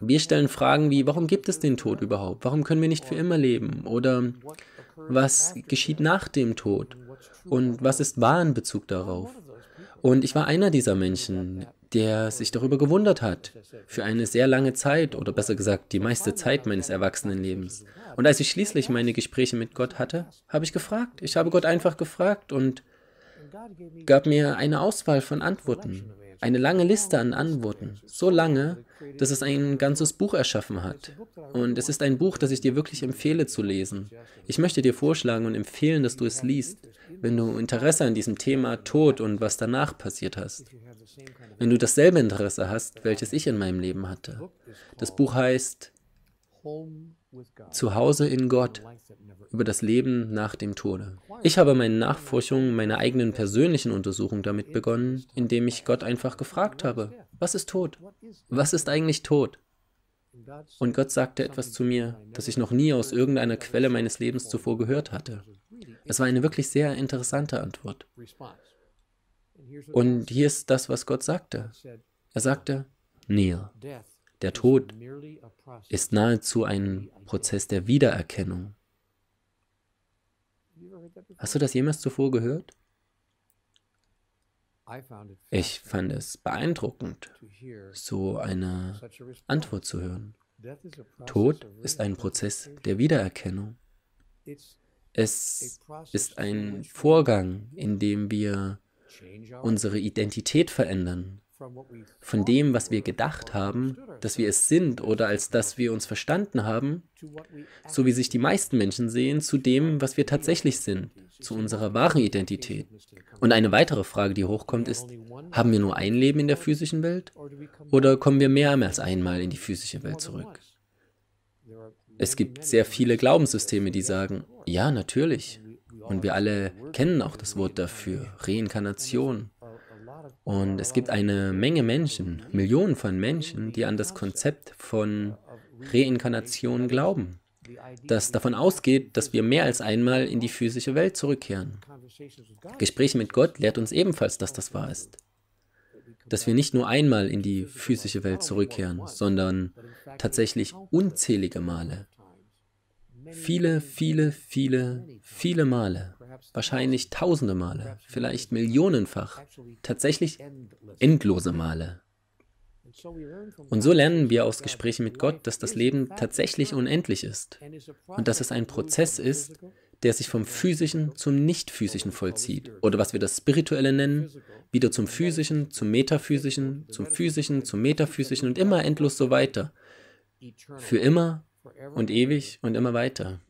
Wir stellen Fragen wie, warum gibt es den Tod überhaupt? Warum können wir nicht für immer leben? Oder was geschieht nach dem Tod? Und was ist wahr in Bezug darauf? Und ich war einer dieser Menschen, der sich darüber gewundert hat, für eine sehr lange Zeit oder besser gesagt die meiste Zeit meines Erwachsenenlebens. Und als ich schließlich meine Gespräche mit Gott hatte, habe ich gefragt. Ich habe Gott einfach gefragt und gab mir eine Auswahl von Antworten, eine lange Liste an Antworten, so lange, dass es ein ganzes Buch erschaffen hat. Und es ist ein Buch, das ich dir wirklich empfehle zu lesen. Ich möchte dir vorschlagen und empfehlen, dass du es liest, wenn du Interesse an diesem Thema Tod und was danach passiert hast. Wenn du dasselbe Interesse hast, welches ich in meinem Leben hatte. Das Buch heißt zu Hause in Gott über das Leben nach dem Tode. Ich habe meine Nachforschung, meine eigenen persönlichen Untersuchungen damit begonnen, indem ich Gott einfach gefragt habe, was ist Tod? Was ist eigentlich Tod? Und Gott sagte etwas zu mir, das ich noch nie aus irgendeiner Quelle meines Lebens zuvor gehört hatte. Es war eine wirklich sehr interessante Antwort. Und hier ist das, was Gott sagte. Er sagte, Neil, der Tod ist nahezu ein Prozess der Wiedererkennung. Hast du das jemals zuvor gehört? Ich fand es beeindruckend, so eine Antwort zu hören. Tod ist ein Prozess der Wiedererkennung. Es ist ein Vorgang, in dem wir unsere Identität verändern, von dem, was wir gedacht haben, dass wir es sind oder als dass wir uns verstanden haben, so wie sich die meisten Menschen sehen, zu dem, was wir tatsächlich sind, zu unserer wahren Identität. Und eine weitere Frage, die hochkommt, ist, haben wir nur ein Leben in der physischen Welt oder kommen wir mehrmals einmal in die physische Welt zurück? Es gibt sehr viele Glaubenssysteme, die sagen, ja, natürlich. Und wir alle kennen auch das Wort dafür, Reinkarnation. Und es gibt eine Menge Menschen, Millionen von Menschen, die an das Konzept von Reinkarnation glauben, das davon ausgeht, dass wir mehr als einmal in die physische Welt zurückkehren. Gespräche mit Gott lehrt uns ebenfalls, dass das wahr ist dass wir nicht nur einmal in die physische Welt zurückkehren, sondern tatsächlich unzählige Male. Viele, viele, viele, viele Male, wahrscheinlich tausende Male, vielleicht millionenfach, tatsächlich endlose Male. Und so lernen wir aus Gesprächen mit Gott, dass das Leben tatsächlich unendlich ist und dass es ein Prozess ist, der sich vom Physischen zum Nicht-Physischen vollzieht oder was wir das Spirituelle nennen, wieder zum Physischen, zum Metaphysischen, zum Physischen, zum Metaphysischen und immer endlos so weiter. Für immer und ewig und immer weiter.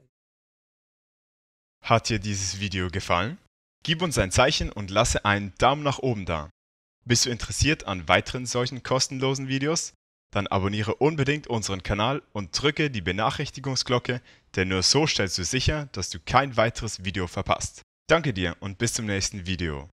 Hat dir dieses Video gefallen? Gib uns ein Zeichen und lasse einen Daumen nach oben da. Bist du interessiert an weiteren solchen kostenlosen Videos? Dann abonniere unbedingt unseren Kanal und drücke die Benachrichtigungsglocke, denn nur so stellst du sicher, dass du kein weiteres Video verpasst. Danke dir und bis zum nächsten Video.